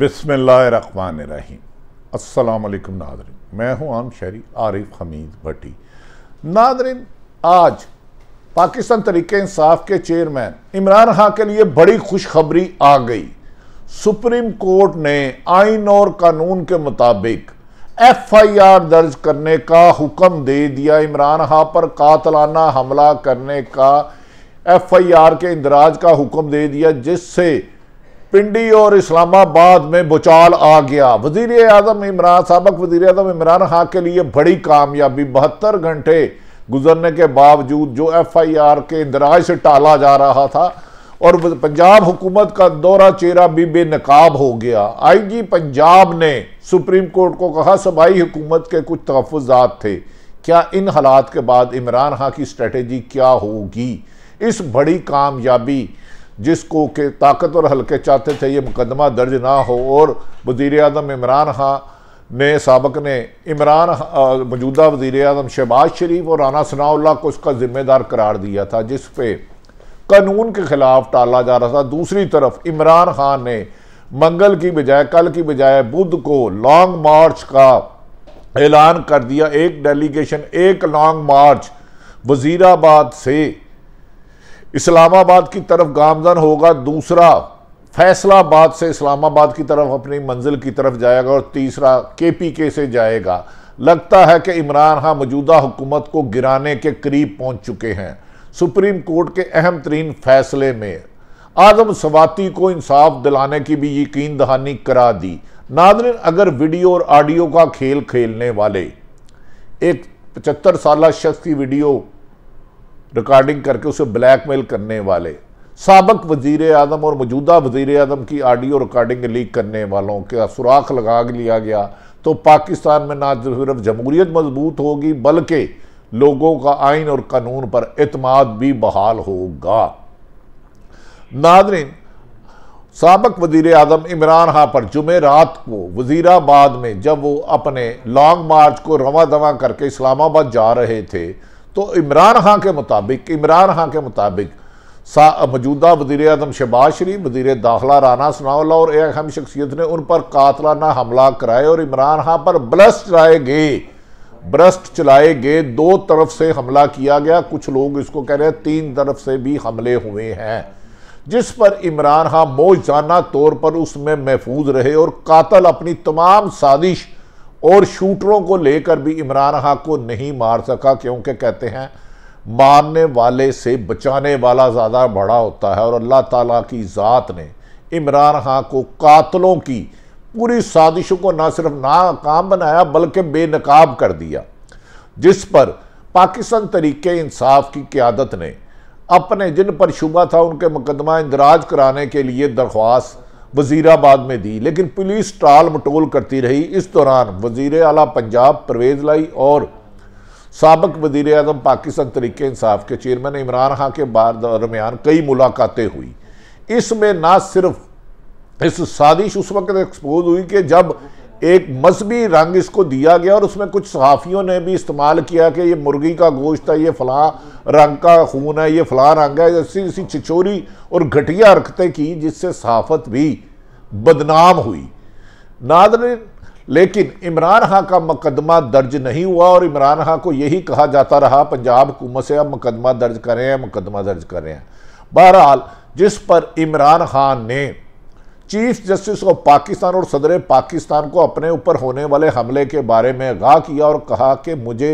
बिसमान रहीम असलकम मैं हूं आम शहरी आरिफ हमीद भट्टी नादरिन आज पाकिस्तान तरीके इंसाफ के चेयरमैन इमरान खां के लिए बड़ी खुशखबरी आ गई सुप्रीम कोर्ट ने आइन और कानून के मुताबिक एफ आई आर दर्ज करने का हुक्म दे दिया इमरान खां पर कातलाना हमला करने का एफ आई आर के इंदराज का हुक्म दे दिया जिससे पिंडी और इस्लामाबाद में बुचाल आ गया वजीर अजम इमरान सबक वजीर अजम इमरान खां के लिए बड़ी कामयाबी बहत्तर घंटे गुजरने के बावजूद जो एफ आई आर के इंदराज से टाला जा रहा था और पंजाब हुकूमत का दौरा चेहरा भी बेनकाब हो गया आई जी पंजाब ने सुप्रीम कोर्ट को कहा सबाई हुकूमत के कुछ तहफात थे क्या इन हालात के बाद इमरान खां की स्ट्रेटेजी क्या होगी इस बड़ी कामयाबी जिसको के ताकतवर हल्के चाहते थे ये मुकदमा दर्ज ना हो और वज़ी अजम इमरान खां ने सबक ने इमरान मौजूदा वज़ी अजम शहबाज शरीफ और राना सनाउल्ला को उसका ज़िम्मेदार करार दिया था जिस पे कानून के ख़िलाफ़ टाला जा रहा था दूसरी तरफ इमरान खान ने मंगल की बजाय कल की बजाय बुध को लॉन्ग मार्च का ऐलान कर दिया एक डेलीगेशन एक लॉन्ग मार्च वज़ीराबाद से इस्लामाबाद की तरफ गामजन होगा दूसरा फैसलाबाद से इस्लामाबाद की तरफ अपनी मंजिल की तरफ जाएगा और तीसरा के पी के से जाएगा लगता है कि इमरान खान मौजूदा हुकूमत को गिराने के करीब पहुंच चुके हैं सुप्रीम कोर्ट के अहम तरीन फैसले में आजम सवाती को इंसाफ दिलाने की भी यकीन दहानी करा दी नादरिन अगर वीडियो और ऑडियो का खेल खेलने वाले एक पचहत्तर साल शख्स की वीडियो रिकॉर्डिंग करके उसे ब्लैकमेल करने वाले सबक वजीर अजम और मौजूदा वजीर आजम की आडियो रिकॉर्डिंग लीक करने वालों का सुराख लगा लिया गया तो पाकिस्तान में ना सिर्फ जमहूरीत मजबूत होगी बल्कि लोगों का आइन और कानून पर अतमाद भी बहाल होगा नादरीन सबक वजीर अजम इमरान हाँ पर जुमे रात को वजीराबाद में जब वो अपने लॉन्ग मार्च को रवा दवा करके इस्लामाबाद जा रहे थे तो इमरान खां के मुताबिक इमरान खां के मुताबिक मौजूदा वजीर अजम शहबाज शरीफ वजीर दाखिला राना सनाउल्ला और एक अहम शख्सियत ने उन पर कातलाना हमला कराए और इमरान खां पर ब्लस्ट चलाए गए ब्रस्ट चलाए गए दो तरफ से हमला किया गया कुछ लोग इसको कह रहे हैं तीन तरफ से भी हमले हुए हैं जिस पर इमरान खां मोजाना तौर पर उसमें महफूज रहे और कातल अपनी तमाम साजिश और शूटरों को लेकर भी इमरान हक को नहीं मार सका क्योंकि कहते हैं मारने वाले से बचाने वाला ज़्यादा बड़ा होता है और अल्लाह ताला की ज़ात ने इमरान खां को कातलों की पूरी साजिशों को ना सिर्फ नाकाम बनाया बल्कि बेनकाब कर दिया जिस पर पाकिस्तान तरीके इंसाफ की क्यादत ने अपने जिन पर शुबा था उनके मुकदमा इंदराज कराने के लिए दरख्वास्त वजीराबाद में दी लेकिन पुलिस टाल मटोल करती रही इस दौरान वजीर अला पंजाब परवेज लाई और सबक वजीर अजम पाकिस्तान तरीके इंसाफ के चेयरमैन इमरान खां के बार दरमियान कई मुलाकातें हुई इसमें ना सिर्फ इस साजिश उस वक्त एक्सपोज हुई कि जब एक मजहबी रंग इसको दिया गया और उसमें कुछ सहाफ़ियों ने भी इस्तेमाल किया कि ये मुर्गी का गोश्त है ये फला रंग का खून है ये फला रंग है ऐसी ऐसी छिचोरी और घटिया हरकतें की जिससे सहाफत भी बदनाम हुई नाद लेकिन इमरान खां का मुकदमा दर्ज नहीं हुआ और इमरान खां को यही कहा जाता रहा पंजाब हुकूमत से अब मुकदमा दर्ज करें मुकदमा दर्ज करें बहरहाल जिस पर इमरान खान ने चीफ जस्टिस ऑफ पाकिस्तान और सदर पाकिस्तान को अपने ऊपर होने वाले हमले के बारे में आगाह किया और कहा कि मुझे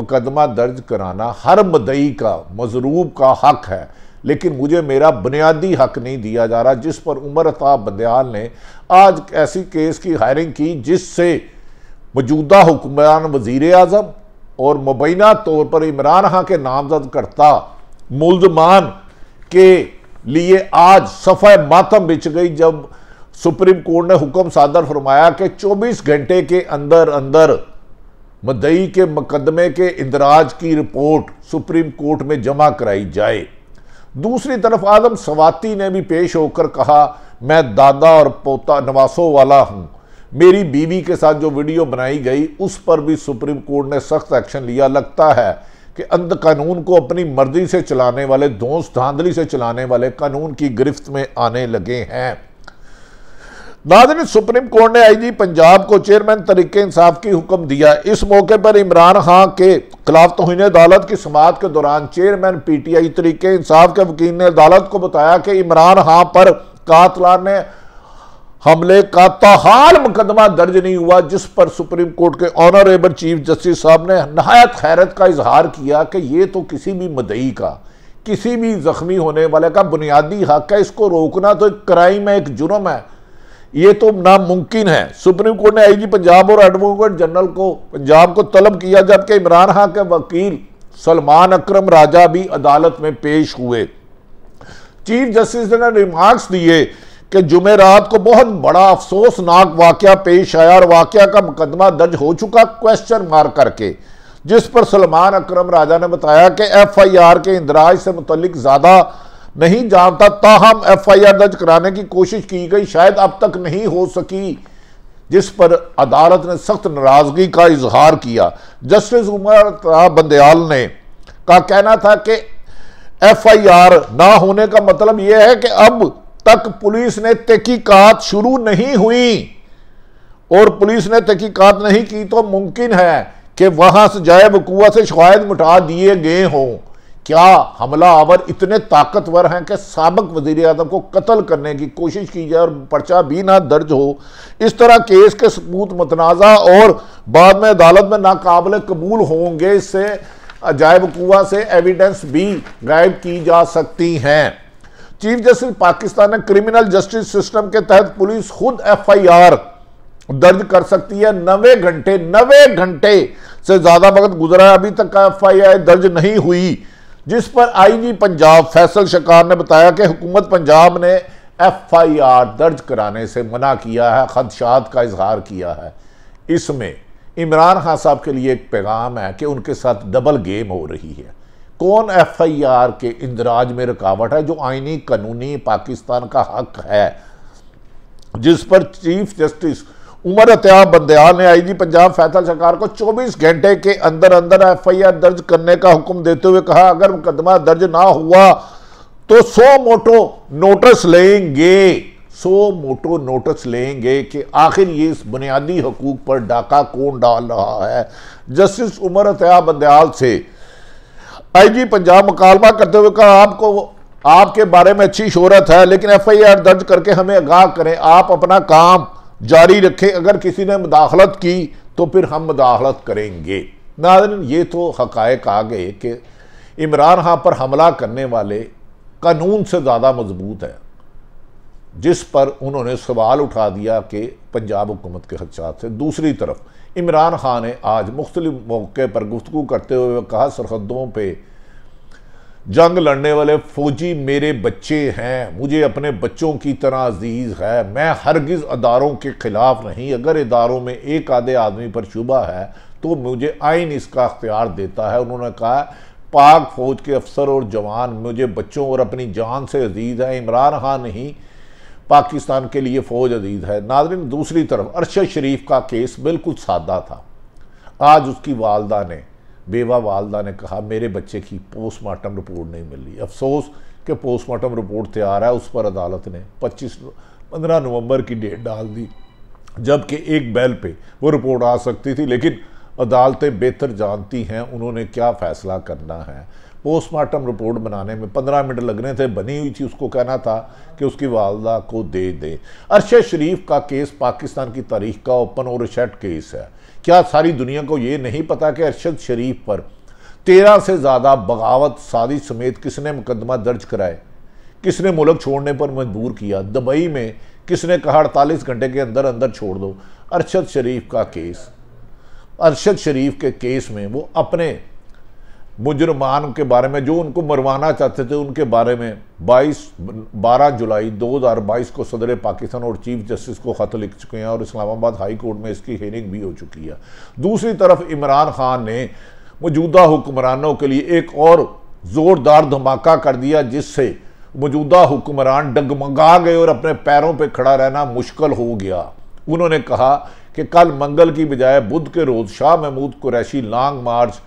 मुकदमा दर्ज कराना हर मदई का मजरूब का हक है लेकिन मुझे मेरा बुनियादी हक नहीं दिया जा रहा जिस पर उमर अताब बदयाल ने आज ऐसी केस की हायरिंग की जिससे मौजूदा हुक्मरान वजीर अजम और मुबैना तौर पर इमरान खां के नामजद करता मुलजमान के लिए आज सफ़ा मातम बिछ गई जब सुप्रीम कोर्ट ने हुक्म सादर फरमाया कि 24 घंटे के अंदर अंदर मदई के मुकदमे के इंदराज की रिपोर्ट सुप्रीम कोर्ट में जमा कराई जाए दूसरी तरफ आदम सवाती ने भी पेश होकर कहा मैं दादा और पोता नवासों वाला हूँ मेरी बीवी के साथ जो वीडियो बनाई गई उस पर भी सुप्रीम कोर्ट ने सख्त एक्शन लिया लगता है कि अंध कानून को अपनी मर्जी से चलाने वाले धोस धांधली से चलाने वाले कानून की गिरफ्त में आने लगे हैं नाजन सुप्रीम कोर्ट ने आई जी पंजाब को चेयरमैन तरीके इंसाफ की हुक्म दिया इस मौके पर इमरान खां के खिलाफ तोहन अदालत की समात के दौरान चेयरमैन पी टी आई तरीके इंसाफ के वकील ने अदालत को बताया कि इमरान खां पर कातला ने हमले का ताहाल मुकदमा दर्ज नहीं हुआ जिस पर सुप्रीम कोर्ट के ऑनरेबल चीफ जस्टिस साहब ने नहायत हैरत का इजहार किया कि ये तो किसी भी मदई का किसी भी जख्मी होने वाले का बुनियादी हक है इसको रोकना तो एक क्राइम है एक जुर्म है ये तो नामुमकिन है सुप्रीम कोर्ट ने आईजी पंजाब और एडवोकेट जनरल को पंजाब को तलब किया जबकि इमरान खान के वकील सलमान अक्रम राजा भी अदालत में पेश हुए चीफ जस्टिस ने रिमार्क्स दिए कि जुमेरात को बहुत बड़ा अफसोसनाक वाक़ पेश आया और वाक़ का मुकदमा दर्ज हो चुका क्वेश्चन मार्क करके जिस पर सलमान अक्रम राजा ने बताया कि एफ आई आर के इंदराज से मुतलिक ज़्यादा नहीं जानता ताहम आर दर्ज कराने की कोशिश की गई शायद अब तक नहीं हो सकी जिस पर अदालत ने सख्त नाराज़गी का इजहार किया जस्टिस उमर बंदयाल ने का कहना था कि एफ आई आर ना होने का मतलब यह है कि अब तक पुलिस ने तहकीकात शुरू नहीं हुई और पुलिस ने तहकीकात नहीं की तो मुमकिन है कि वहां से जाए वकूआ से शवायद मिटा दिए गए हों क्या हमला आवर इतने ताकतवर हैं कि सबक वजीर अजम को कत्ल करने की कोशिश की जाए और पर्चा भी ना दर्ज हो इस तरह केस के सबूत मतनाज़ा और बाद में अदालत में नाकबले कबूल होंगे इससे अजायब कुआ से एविडेंस भी गायब की जा सकती हैं चीफ जस्टिस पाकिस्तान ने क्रिमिनल जस्टिस सिस्टम के तहत पुलिस खुद एफ आई आर दर्ज कर सकती है नवे घंटे नवे घंटे से ज़्यादा वक्त गुजरा है अभी तक एफ आई आर दर्ज नहीं हुई जिस पर आईजी पंजाब फैसल शकार ने बताया कि हुकूमत पंजाब ने एफआईआर दर्ज कराने से मना किया है खदशात का इजहार किया है इसमें इमरान खान साहब के लिए एक पैगाम है कि उनके साथ डबल गेम हो रही है कौन एफआईआर के इंदराज में रुकावट है जो आइनी कानूनी पाकिस्तान का हक है जिस पर चीफ जस्टिस उमर अत्या बंदयाल ने आईजी पंजाब फैसल सरकार को 24 घंटे के अंदर अंदर एफआईआर दर्ज करने का हुक्म देते हुए कहा अगर मुकदमा दर्ज ना हुआ तो सो मोटो नोटिस लेंगे सो मोटो नोटिस लेंगे कि आखिर ये इस बुनियादी हकूक पर डाका कौन डाल रहा है जस्टिस उमर अत्या बंदयाल से आईजी पंजाब मुकालमा करते हुए कहा आपको आपके बारे में अच्छी शोहरत है लेकिन एफआईआर दर्ज करके हमें आगाह करें आप अपना काम जारी रखें अगर किसी ने मुदाखलत की तो फिर हम मुदाखलत करेंगे नादन ये तो हकायक आ गए कि इमरान खां पर हमला करने वाले कानून से ज़्यादा मजबूत है जिस पर उन्होंने सवाल उठा दिया कि पंजाब हुकूमत के खदशात से दूसरी तरफ इमरान खान ने आज मुख्तलिफ मौके पर गुफ्तु करते हुए कहा सरहदों पर जंग लड़ने वाले फौजी मेरे बच्चे हैं मुझे अपने बच्चों की तरह अजीज़ है मैं हरगिज़ अदारों के ख़िलाफ़ नहीं अगर इदारों में एक आधे आदमी पर शुबा है तो मुझे आइन इसका अख्तियार देता है उन्होंने कहा पाक फ़ौज के अफसर और जवान मुझे बच्चों और अपनी जान से अजीज़ है इमरान खान नहीं पाकिस्तान के लिए फ़ौज अजीज़ है नादरीन दूसरी तरफ अरशद शरीफ का केस बिल्कुल सादा था आज उसकी वालदा ने बेवा वालदा ने कहा मेरे बच्चे की पोस्टमार्टम रिपोर्ट नहीं मिली अफसोस कि पोस्टमार्टम रिपोर्ट तैयार है उस पर अदालत ने 25 पंद्रह नवंबर की डेट डाल दी जबकि एक बैल पे वो रिपोर्ट आ सकती थी लेकिन अदालतें बेहतर जानती हैं उन्होंने क्या फ़ैसला करना है पोस्टमार्टम रिपोर्ट बनाने में पंद्रह मिनट लग रहे थे बनी हुई थी उसको कहना था कि उसकी वालदा को दे दे अरशद शरीफ का केस पाकिस्तान की तारीख का ओपन और शट केस है क्या सारी दुनिया को ये नहीं पता कि अरशद शरीफ पर तेरह से ज़्यादा बगावत साजिश समेत किसने मुकदमा दर्ज कराए किसने मुल्क छोड़ने पर मजबूर किया दुबई में किसने कहा अड़तालीस घंटे के अंदर अंदर छोड़ दो अरशद शरीफ का केस अरशद शरीफ के केस में वो अपने मुजरमान के बारे में जो उनको मरवाना चाहते थे उनके बारे में 22 12 जुलाई 2022 को सदर पाकिस्तान और चीफ जस्टिस को ख़त लिख चुके हैं और इस्लामाबाद हाई कोर्ट में इसकी हेयरिंग भी हो चुकी है दूसरी तरफ इमरान खान ने मौजूदा हुक्मरानों के लिए एक और ज़ोरदार धमाका कर दिया जिससे मौजूदा हुक्मरान डगमगा गए और अपने पैरों पर खड़ा रहना मुश्किल हो गया उन्होंने कहा कि कल मंगल की बजाय बुध के रोज़ शाह महमूद कुरैशी लॉन्ग मार्च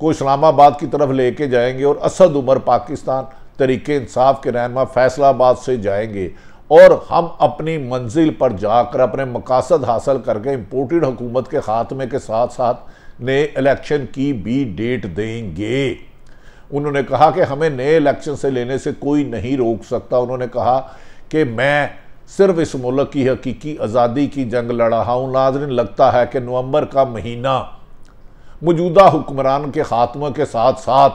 को इस्लामाबाद की तरफ लेके जाएंगे और असद उमर पाकिस्तान तरीके इंसाफ के रहनमा फैसलाबाद से जाएंगे और हम अपनी मंजिल पर जाकर अपने मकासद हासिल करके इम्पोर्टेड हुकूमत के खात्मे के साथ साथ नए इलेक्शन की भी डेट देंगे उन्होंने कहा कि हमें नए इलेक्शन से लेने से कोई नहीं रोक सकता उन्होंने कहा कि मैं सिर्फ इस मुल्क की हकीकी आज़ादी की जंग लड़ा हूँ नाजरन लगता है कि नवंबर का महीना मौजूदा हुक्मरान के खात्मा के साथ साथ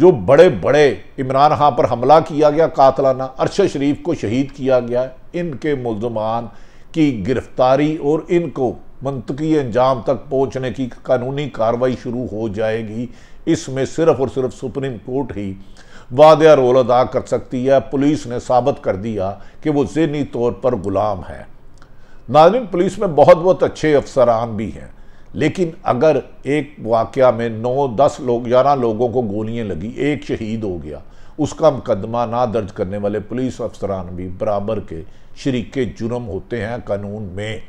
जो बड़े बड़े इमरान खां पर हमला किया गया कातलाना अरशद शरीफ को शहीद किया गया इनके मुलजमान की गिरफ्तारी और इनको मनतकी अंजाम तक पहुँचने की कानूनी कार्रवाई शुरू हो जाएगी इसमें सिर्फ और सिर्फ सुप्रीम कोर्ट ही वादा रोल अदा कर सकती है पुलिस ने साबित कर दिया कि वो जहनी तौर पर गुलाम है नाजिन पुलिस में बहुत बहुत अच्छे अफसरान भी हैं लेकिन अगर एक वाक़ में नौ दस लोग ग्यारह लोगों को गोलियाँ लगी एक शहीद हो गया उसका मुकदमा ना दर्ज करने वाले पुलिस अफसरान भी बराबर के शरीक जुर्म होते हैं कानून में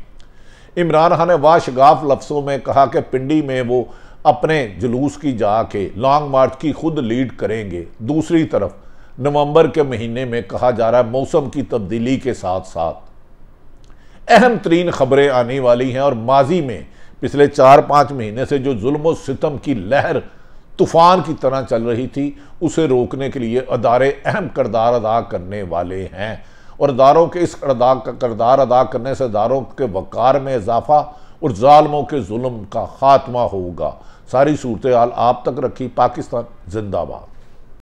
इमरान खान ने वाशगाफ लफ्सों में कहा कि पिंडी में वो अपने जुलूस की जा के लॉन्ग मार्च की खुद लीड करेंगे दूसरी तरफ नवंबर के महीने में कहा जा रहा है मौसम की तब्दीली के साथ साथ अहम तरीन खबरें आने वाली हैं और माजी में पिछले चार पाँच महीने से जो जुल्म सितम की लहर तूफान की तरह चल रही थी उसे रोकने के लिए अदारे अहम करदार अदा करने वाले हैं और अदारों के इस अदा करदार अदा करने से अदारों के वक़ार में इजाफा और ालमों के जुल्म का ख़ात्मा होगा सारी सूरत हाल आप तक रखी पाकिस्तान जिंदाबाद